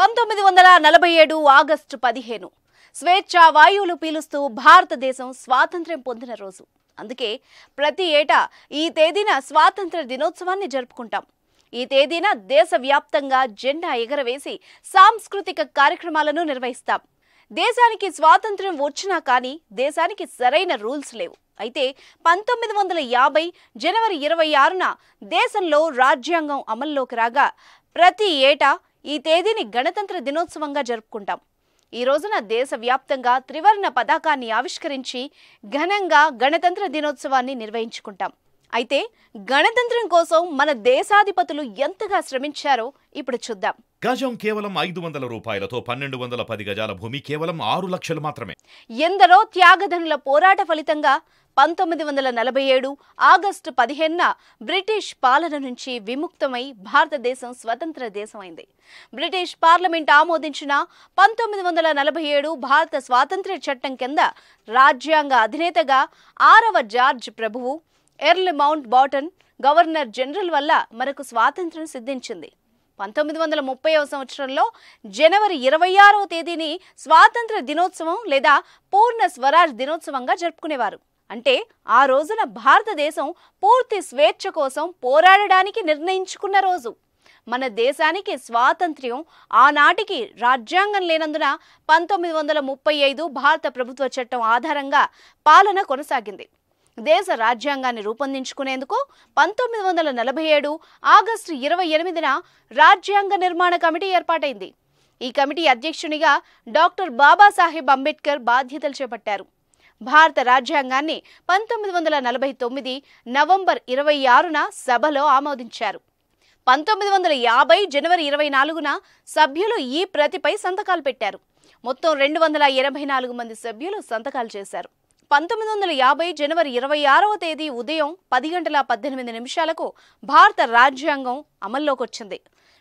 పంతొమ్మిది వందల నలభై ఏడు ఆగస్టు పదిహేను స్వేచ్ఛ వాయువులు పీలుస్తూ భారతదేశం స్వాతంత్ర్యం పొందిన రోజు అందుకే ప్రతి ఏటా ఈ తేదీన స్వాతంత్ర దినోత్సవాన్ని జరుపుకుంటాం ఈ తేదీన దేశవ్యాప్తంగా జెండా ఎగరవేసి సాంస్కృతిక కార్యక్రమాలను నిర్వహిస్తాం దేశానికి స్వాతంత్ర్యం వచ్చినా కానీ దేశానికి సరైన రూల్స్ లేవు అయితే పంతొమ్మిది వందల యాభై జనవరి ఇరవై ఆరున దేశంలో రాజ్యాంగం అమల్లోకి రాగా ప్రతి ఏటా ఈ తేదీని గణతంత్ర దినోత్సవంగా జరుపుకుంటాం ఈ రోజున దేశవ్యాప్తంగా త్రివర్ణ పతాకాన్ని ఆవిష్కరించి ఘనంగా గణతంత్ర దినోత్సవాన్ని నిర్వహించుకుంటాం అయితే గణతంత్రం కోసం మన దేశాధిపతులు ఎంతగా శ్రమించారో ఇప్పుడు చూద్దాం గజం కేవలం ఐదు వందల రూపాయలతో పన్నెండు వందల పది గజాల భూమి కేవలం ఆరు లక్షలు మాత్రమే ఎందరో త్యాగధనుల పోరాట ఫలితంగా పంతొమ్మిది వందల నలభై ఏడు ఆగస్టు పదిహేనున బ్రిటిష్ పాలన నుంచి విముక్తమై భారతదేశం స్వతంత్ర దేశమైంది బ్రిటిష్ పార్లమెంట్ ఆమోదించిన పంతొమ్మిది వందల నలభై ఏడు భారత స్వాతంత్ర చట్టం కింద రాజ్యాంగ అధినేతగా ఆరవ జార్జ్ ప్రభువు Earl Mountbatten governor general వల్ల మనకు స్వాతంత్ర్యం సిద్ధించింది పంతొమ్మిది వందల ముప్పైవ సంవత్సరంలో జనవరి ఇరవై ఆరవ తేదీని స్వాతంత్ర దినోత్సవం లేదా పూర్ణ స్వరాజ్ దినోత్సవంగా జరుపుకునేవారు అంటే ఆ రోజున భారతదేశం పూర్తి స్వేచ్ఛ కోసం పోరాడడానికి నిర్ణయించుకున్న రోజు మన దేశానికి స్వాతంత్ర్యం ఆనాటికి రాజ్యాంగం లేనందున పంతొమ్మిది వందల ముప్పై ఐదు భారత ప్రభుత్వ చట్టం ఆధారంగా పాలన కొనసాగింది దేశ రాజ్యాంగాన్ని రూపొందించుకునేందుకు పంతొమ్మిది వందల నలభై ఏడు ఆగస్టు ఇరవై ఎనిమిదిన రాజ్యాంగ నిర్మాణ కమిటీ ఏర్పాటైంది ఈ కమిటీ అధ్యక్షునిగా డాక్టర్ బాబాసాహెబ్ అంబేద్కర్ బాధ్యతలు చేపట్టారు భారత రాజ్యాంగాన్ని పంతొమ్మిది వందల నలభై తొమ్మిది నవంబర్ ఇరవై ఆరున సభలో ఆమోదించారు పంతొమ్మిది వందల యాభై జనవరి ఇరవై నాలుగున సభ్యులు ఈ ప్రతిపై సంతకాలు పెట్టారు మొత్తం రెండు వందల ఎనభై నాలుగు మంది సభ్యులు సంతకాలు చేశారు పంతొమ్మిది వందల యాభై జనవరి ఇరవై ఆరవ తేదీ ఉదయం పది గంటల పద్దెనిమిది నిమిషాలకు భారత రాజ్యాంగం అమల్లోకి వచ్చింది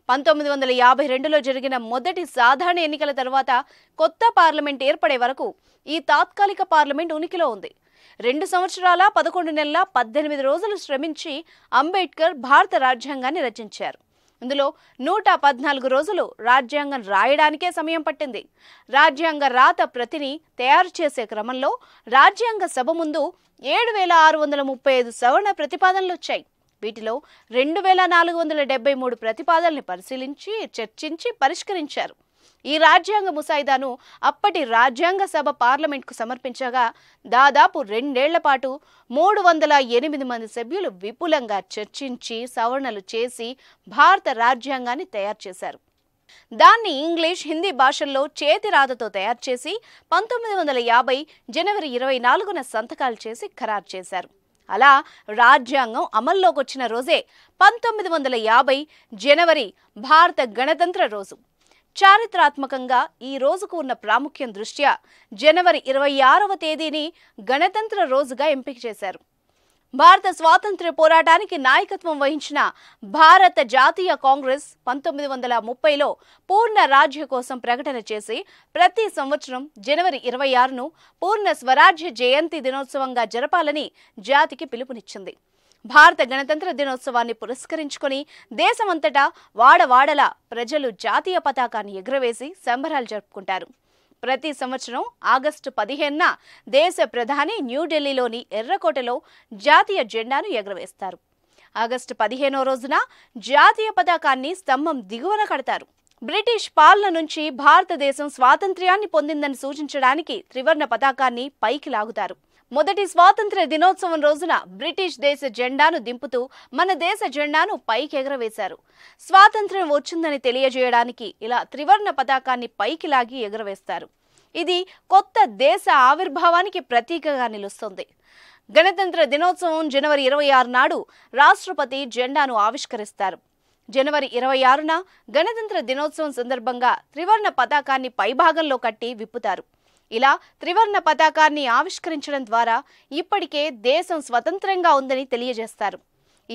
పంతొమ్మిది వందల యాభై రెండులో జరిగిన మొదటి సాధారణ ఎన్నికల తర్వాత కొత్త పార్లమెంట్ ఏర్పడే వరకు ఈ తాత్కాలిక పార్లమెంట్ ఉనికిలో ఉంది రెండు సంవత్సరాల పదకొండు నెలల పద్దెనిమిది రోజులు శ్రమించి అంబేద్కర్ భారత రాజ్యాంగాన్ని రచించారు ఇందులో నూట పద్నాలుగు రోజులు రాజ్యాంగం రాయడానికే సమయం పట్టింది రాజ్యాంగ రాత ప్రతిని తయారు చేసే క్రమంలో రాజ్యాంగ సభ ముందు ఏడు వేల ఆరు వందల ముప్పై ఐదు సవరణ ప్రతిపాదనలు వచ్చాయి వీటిలో రెండు వేల నాలుగు వందల డెబ్బై మూడు ప్రతిపాదనల్ని పరిశీలించి చర్చించి పరిష్కరించారు ఈ రాజ్యాంగ ముసాయిదాను అప్పటి రాజ్యాంగ సభ పార్లమెంట్కు సమర్పించగా దాదాపు రెండేళ్ల పాటు మూడు వందల ఎనిమిది మంది సభ్యులు విపులంగా చర్చించి సవరణలు చేసి భారత రాజ్యాంగాన్ని తయారు చేశారు దాన్ని ఇంగ్లీష్ హిందీ భాషల్లో చేతి రాతతో తయారు చేసి పంతొమ్మిది వందల యాభై జనవరి ఇరవై నాలుగున సంతకాలు చేసి ఖరారు చేశారు అలా రాజ్యాంగం అమల్లోకి వచ్చిన రోజే పంతొమ్మిది వందల యాభై జనవరి భారత గణతంత్ర రోజు చారిత్రాత్మకంగా ఈ రోజుకు ఉన్న ప్రాముఖ్యం దృష్ట్యా జనవరి ఇరవై ఆరవ తేదీని గణతంత్ర రోజుగా ఎంపిక చేశారు భారత స్వాతంత్ర్య పోరాటానికి నాయకత్వం వహించిన భారత జాతీయ కాంగ్రెస్ పంతొమ్మిది వందల ముప్పైలో పూర్ణ రాజ్య కోసం ప్రకటన చేసి ప్రతి సంవత్సరం జనవరి ఇరవై ఆరును పూర్ణ స్వరాజ్య జయంతి దినోత్సవంగా జరపాలని జాతికి పిలుపునిచ్చింది భారత గణతంత్ర దినోత్సవాన్ని పురస్కరించుకుని దేశమంతటా వాడవాడల ప్రజలు జాతీయ పతాకాన్ని ఎగురవేసి సంబరాలు జరుపుకుంటారు ప్రతి సంవత్సరం ఆగస్టు పదిహేనున దేశ ప్రధాని న్యూఢిల్లీలోని ఎర్రకోటలో జాతీయ జెండాను ఎగురవేస్తారు ఆగస్టు పదిహేనో రోజున జాతీయ పతాకాన్ని స్తంభం దిగువన కడతారు బ్రిటిష్ పాలన నుంచి భారతదేశం స్వాతంత్ర్యాన్ని పొందిందని సూచించడానికి త్రివర్ణ పతాకాన్ని పైకి లాగుతారు మొదటి స్వాతంత్ర దినోత్సవం రోజున బ్రిటిష్ దేశ జెండాను దింపుతూ మన దేశ జెండాను పైకి ఎగరవేశారు స్వాతంత్ర్యం వచ్చిందని తెలియజేయడానికి ఇలా త్రివర్ణ పతాకాన్ని పైకి లాగి ఎగరవేస్తారు ఇది కొత్త దేశ ఆవిర్భావానికి ప్రతీకగా నిలుస్తుంది గణతంత్ర దినోత్సవం జనవరి ఇరవై ఆరు నాడు రాష్ట్రపతి జెండాను ఆవిష్కరిస్తారు జనవరి ఇరవై ఆరున గణతంత్ర దినోత్సవం సందర్భంగా త్రివర్ణ పతాకాన్ని పైభాగంలో కట్టి విప్పుతారు ఇలా త్రివర్ణ పతాకాన్ని ఆవిష్కరించడం ద్వారా ఇప్పటికే దేశం స్వతంత్రంగా ఉందని తెలియజేస్తారు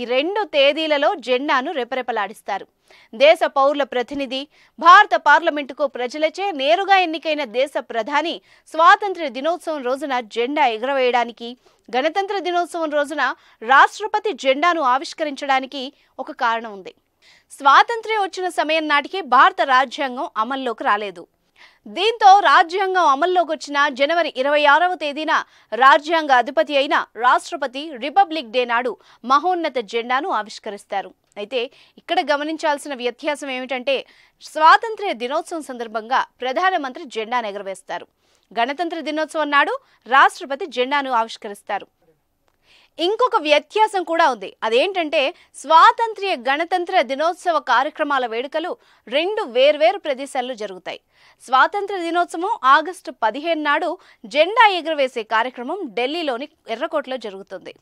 ఈ రెండు తేదీలలో జెండాను రెపరెపలాడిస్తారు దేశ పౌరుల ప్రతినిధి భారత పార్లమెంటుకు ప్రజలచే నేరుగా ఎన్నికైన దేశ ప్రధాని స్వాతంత్ర దినోత్సవం రోజున జెండా ఎగరవేయడానికి గణతంత్ర దినోత్సవం రోజున రాష్ట్రపతి జెండాను ఆవిష్కరించడానికి ఒక కారణం ఉంది స్వాతంత్ర్యం వచ్చిన సమయం నాటికి భారత రాజ్యాంగం అమల్లోకి రాలేదు దీంతో రాజ్యాంగం అమల్లోకి వచ్చిన జనవరి ఇరవై ఆరవ తేదీన రాజ్యాంగ అధిపతి అయిన రాష్ట్రపతి రిపబ్లిక్ డే నాడు మహోన్నత జెండాను ఆవిష్కరిస్తారు అయితే ఇక్కడ గమనించాల్సిన వ్యత్యాసం ఏమిటంటే స్వాతంత్ర్య దినోత్సవం సందర్భంగా ప్రధానమంత్రి జెండాను ఎగరవేస్తారు గణతంత్ర దినోత్సవం నాడు రాష్ట్రపతి జెండాను ఆవిష్కరిస్తారు ఇంకొక వ్యత్యాసం కూడా ఉంది అదేంటంటే స్వాతంత్ర్య గణతంత్ర దినోత్సవ కార్యక్రమాల వేడుకలు రెండు వేర్వేరు ప్రదేశాల్లో జరుగుతాయి స్వాతంత్ర దినోత్సవం ఆగస్టు పదిహేను నాడు జెండా ఎగురవేసే కార్యక్రమం ఢిల్లీలోని ఎర్రకోటలో జరుగుతుంది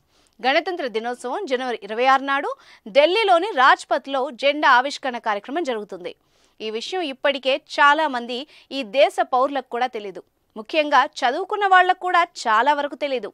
గణతంత్ర దినోత్సవం జనవరి ఇరవై ఆరు నాడు ఢిల్లీలోని రాజ్పథ్లో జెండా ఆవిష్కరణ కార్యక్రమం జరుగుతుంది ఈ విషయం ఇప్పటికే చాలామంది ఈ దేశ పౌరులకు కూడా తెలీదు ముఖ్యంగా చదువుకున్న వాళ్ళకు కూడా చాలా వరకు తెలీదు